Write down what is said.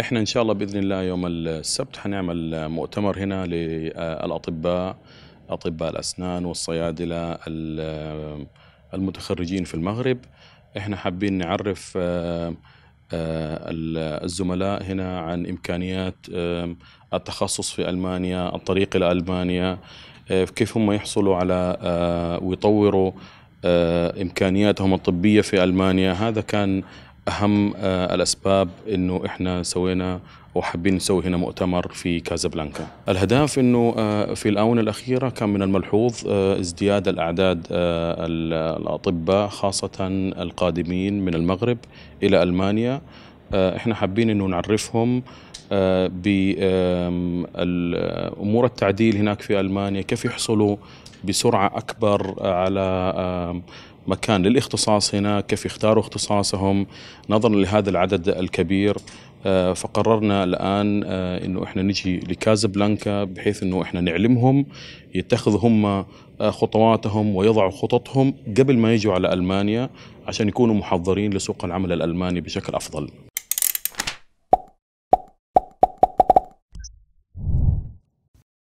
احنا ان شاء الله باذن الله يوم السبت حنعمل مؤتمر هنا للاطباء اطباء الاسنان والصيادله المتخرجين في المغرب احنا حابين نعرف آه، الزملاء هنا عن امكانيات آه، التخصص في المانيا الطريق الى المانيا آه، كيف هم يحصلوا على ويطوروا امكانياتهم الطبيه في المانيا هذا كان اهم آه، الاسباب انه احنا سوينا وحابين نسوي هنا مؤتمر في كازابلانكا الهدف انه آه، في الاونه الاخيره كان من الملحوظ آه، ازدياد الاعداد الاطباء خاصه القادمين من المغرب الى المانيا احنا حابين انه نعرفهم آه، بأمور التعديل هناك في ألمانيا كيف يحصلوا بسرعة أكبر على مكان للاختصاص هنا كيف يختاروا اختصاصهم نظرا لهذا العدد الكبير آه، فقررنا الآن آه، أنه إحنا نجي لكازابلانكا بحيث أنه إحنا نعلمهم يتخذوا هم خطواتهم ويضعوا خططهم قبل ما يجوا على ألمانيا عشان يكونوا محضرين لسوق العمل الألماني بشكل أفضل